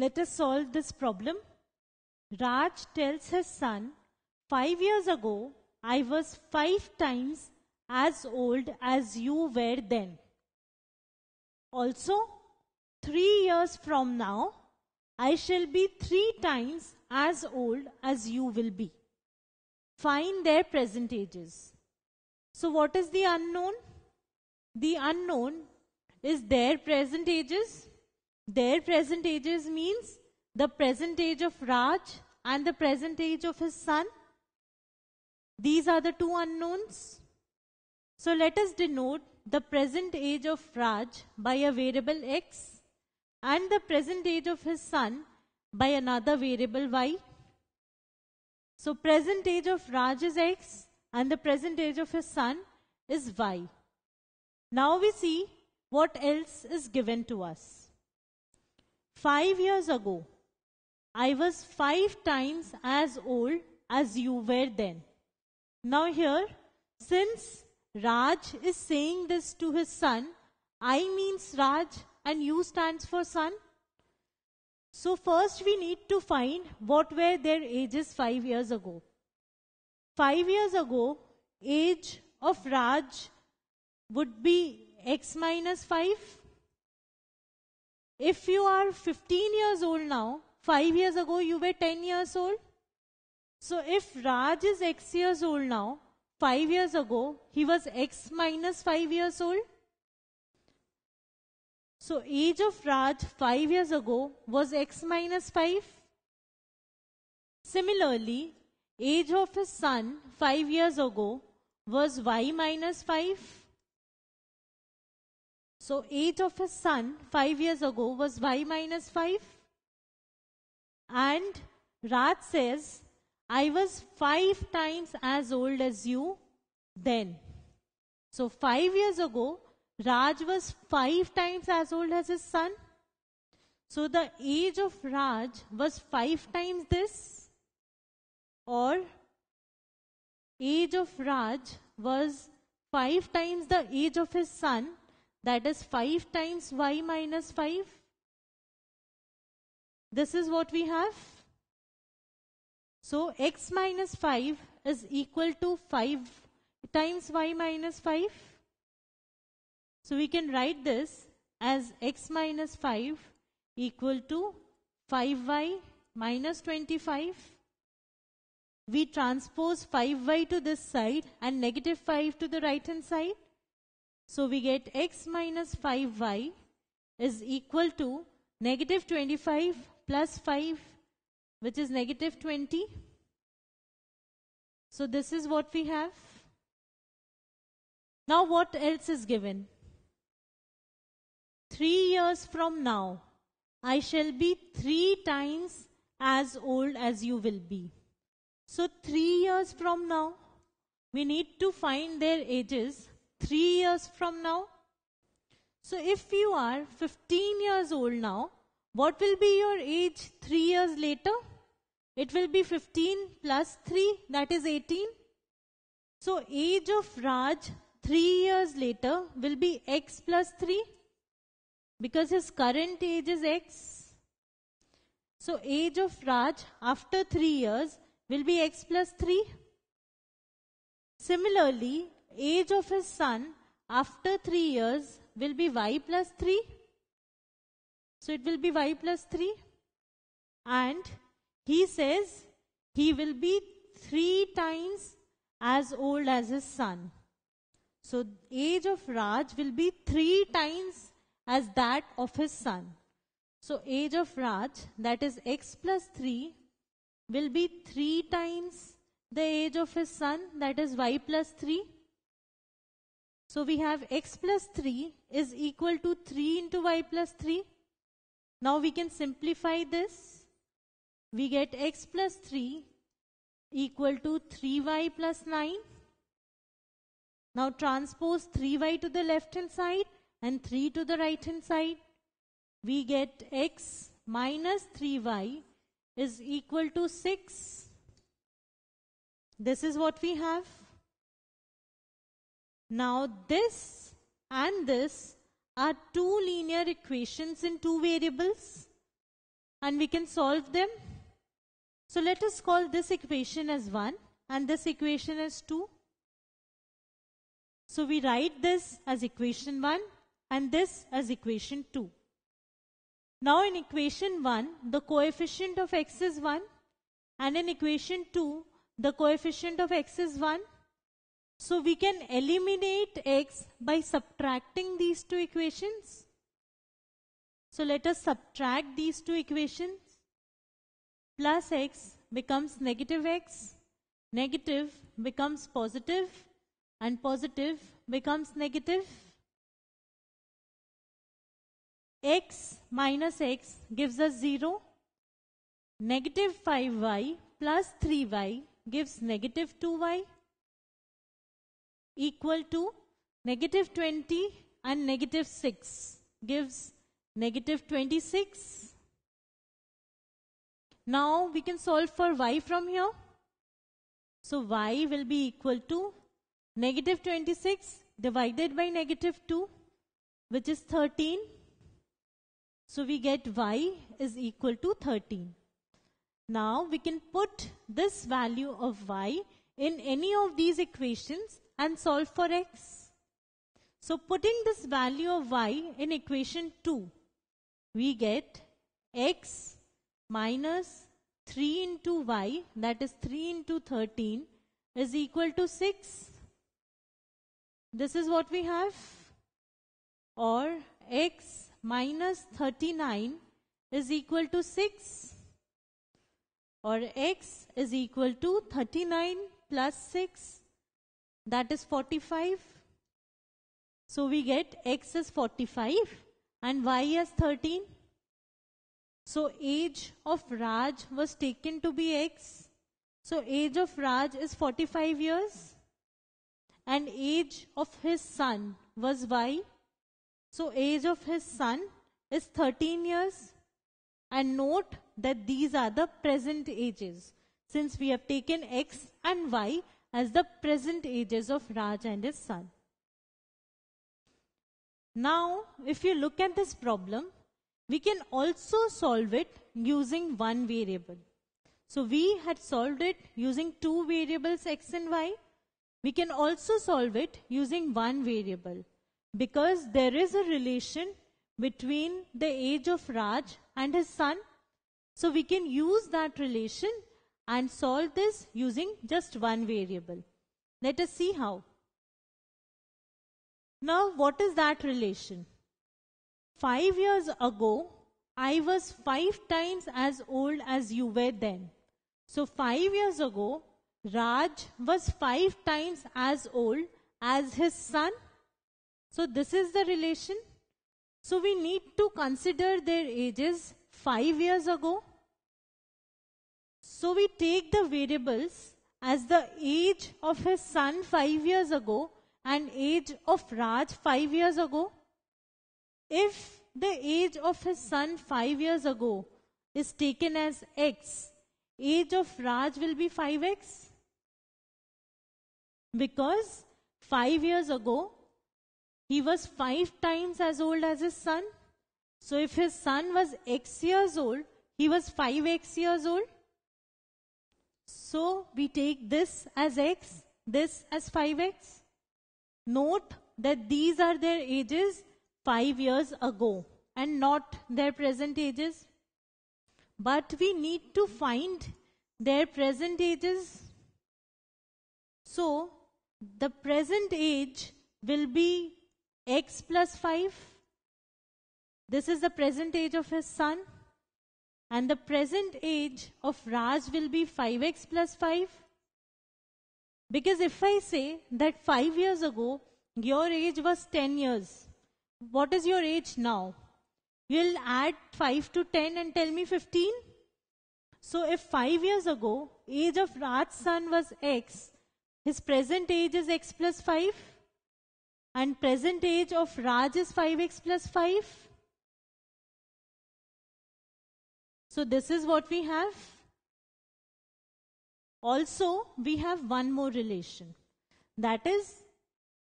Let us solve this problem. Raj tells his son, Five years ago, I was five times as old as you were then. Also, three years from now, I shall be three times as old as you will be. Find their present ages. So, what is the unknown? The unknown is their present ages their present ages means the present age of Raj and the present age of his son. These are the two unknowns. So let us denote the present age of Raj by a variable x and the present age of his son by another variable y. So present age of Raj is x and the present age of his son is y. Now we see what else is given to us. Five years ago, I was five times as old as you were then. Now, here, since Raj is saying this to his son, I means Raj and you stands for son. So, first we need to find what were their ages five years ago. Five years ago, age of Raj would be x minus 5 if you are 15 years old now, 5 years ago you were 10 years old. So if Raj is X years old now, 5 years ago he was X minus 5 years old. So age of Raj 5 years ago was X minus 5. Similarly, age of his son 5 years ago was Y minus 5. So age of his son 5 years ago was y minus 5. And Raj says, I was 5 times as old as you then. So 5 years ago, Raj was 5 times as old as his son. So the age of Raj was 5 times this or age of Raj was 5 times the age of his son that is 5 times y minus 5. This is what we have. So x minus 5 is equal to 5 times y minus 5. So we can write this as x minus 5 equal to 5y minus 25. We transpose 5y to this side and negative 5 to the right hand side. So we get x minus 5y is equal to negative 25 plus 5 which is negative 20. So this is what we have. Now what else is given? Three years from now, I shall be three times as old as you will be. So three years from now, we need to find their ages three years from now? So if you are 15 years old now, what will be your age three years later? It will be 15 plus 3, that is 18. So age of Raj three years later will be x plus 3 because his current age is x. So age of Raj after 3 years will be x plus 3. Similarly, age of his son after 3 years will be y plus 3. So it will be y plus 3. And he says he will be 3 times as old as his son. So age of Raj will be 3 times as that of his son. So age of Raj that is x plus 3 will be 3 times the age of his son that is y plus 3 so we have x plus 3 is equal to 3 into y plus 3. Now we can simplify this. We get x plus 3 equal to 3y plus 9. Now transpose 3y to the left hand side and 3 to the right hand side. We get x minus 3y is equal to 6. This is what we have. Now this and this are two linear equations in two variables and we can solve them. So let us call this equation as 1 and this equation as 2. So we write this as equation 1 and this as equation 2. Now in equation 1, the coefficient of x is 1 and in equation 2, the coefficient of x is 1 so we can eliminate x by subtracting these two equations. So let us subtract these two equations. Plus x becomes negative x, negative becomes positive, and positive becomes negative. x minus x gives us 0. Negative 5y plus 3y gives negative 2y equal to negative 20 and negative 6 gives negative 26. Now we can solve for y from here. So y will be equal to negative 26 divided by negative 2 which is 13. So we get y is equal to 13. Now we can put this value of y in any of these equations and solve for x. So putting this value of y in equation 2, we get x minus 3 into y that is 3 into 13 is equal to 6. This is what we have or x minus 39 is equal to 6 or x is equal to 39 plus 6 that is 45. So we get x is 45 and y is 13. So age of Raj was taken to be x. So age of Raj is 45 years and age of his son was y. So age of his son is 13 years and note that these are the present ages. Since we have taken x and y, as the present ages of Raj and his son. Now, if you look at this problem, we can also solve it using one variable. So we had solved it using two variables x and y. We can also solve it using one variable because there is a relation between the age of Raj and his son. So we can use that relation and solve this using just one variable. Let us see how. Now, what is that relation? Five years ago, I was five times as old as you were then. So, five years ago, Raj was five times as old as his son. So, this is the relation. So, we need to consider their ages five years ago so we take the variables as the age of his son 5 years ago and age of Raj 5 years ago. If the age of his son 5 years ago is taken as x, age of Raj will be 5x because 5 years ago he was 5 times as old as his son. So if his son was x years old, he was 5x years old. So we take this as x, this as 5x. Note that these are their ages 5 years ago and not their present ages. But we need to find their present ages. So the present age will be x plus 5. This is the present age of his son and the present age of Raj will be 5x plus 5? Because if I say that 5 years ago, your age was 10 years, what is your age now? You'll add 5 to 10 and tell me 15? So if 5 years ago, age of Raj's son was x, his present age is x plus 5 and present age of Raj is 5x plus 5 So this is what we have. Also, we have one more relation. That is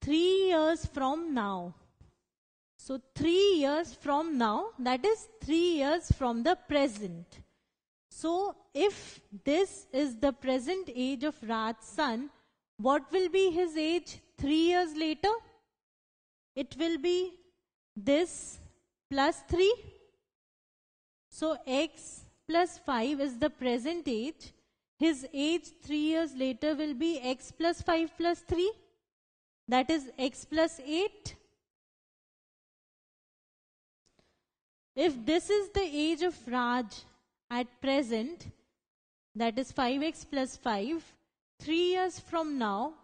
three years from now. So three years from now, that is three years from the present. So if this is the present age of Rat's son, what will be his age three years later? It will be this plus three so x plus 5 is the present age. His age 3 years later will be x plus 5 plus 3. That is x plus 8. If this is the age of Raj at present, that is 5x plus 5, 3 years from now,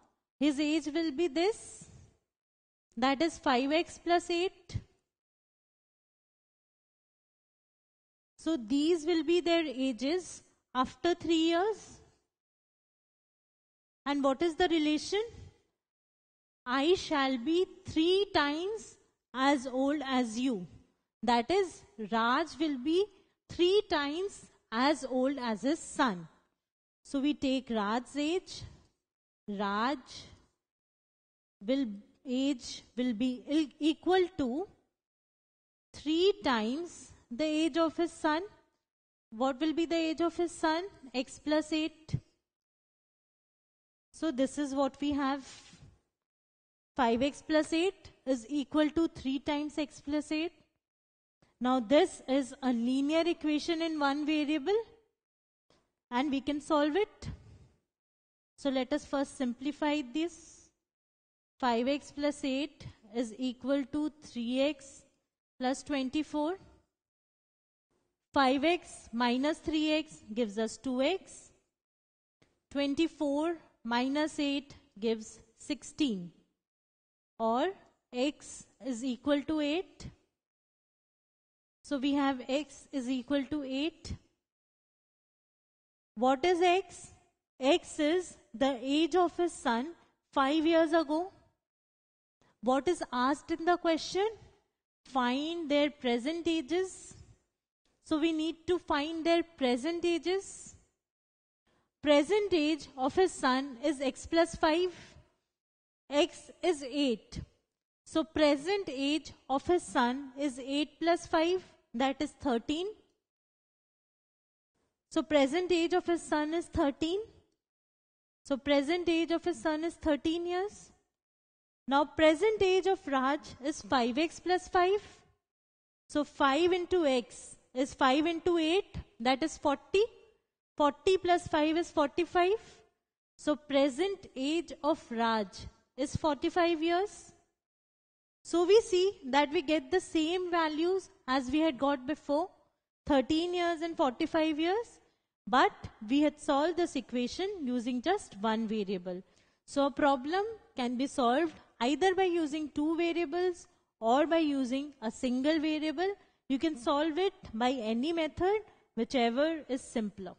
his age will be this. That is 5x plus 8. So these will be their ages after three years. And what is the relation? I shall be three times as old as you. That is, Raj will be three times as old as his son. So we take Raj's age. Raj will age will be equal to three times the age of his son. What will be the age of his son? X plus 8. So this is what we have. 5x plus 8 is equal to 3 times x plus 8. Now this is a linear equation in one variable and we can solve it. So let us first simplify this. 5x plus 8 is equal to 3x plus 24. 5x minus 3x gives us 2x. 24 minus 8 gives 16 or x is equal to 8. So we have x is equal to 8. What is x? x is the age of his son 5 years ago. What is asked in the question? Find their present ages. So we need to find their present ages. Present age of his son is x plus 5, x is 8. So present age of his son is 8 plus 5, that is 13. So present age of his son is 13. So present age of his son is 13 years. Now present age of Raj is 5x plus 5. So 5 into x is 5 into 8 that is 40 40 plus 5 is 45 so present age of Raj is 45 years so we see that we get the same values as we had got before 13 years and 45 years but we had solved this equation using just one variable so a problem can be solved either by using two variables or by using a single variable you can solve it by any method, whichever is simpler.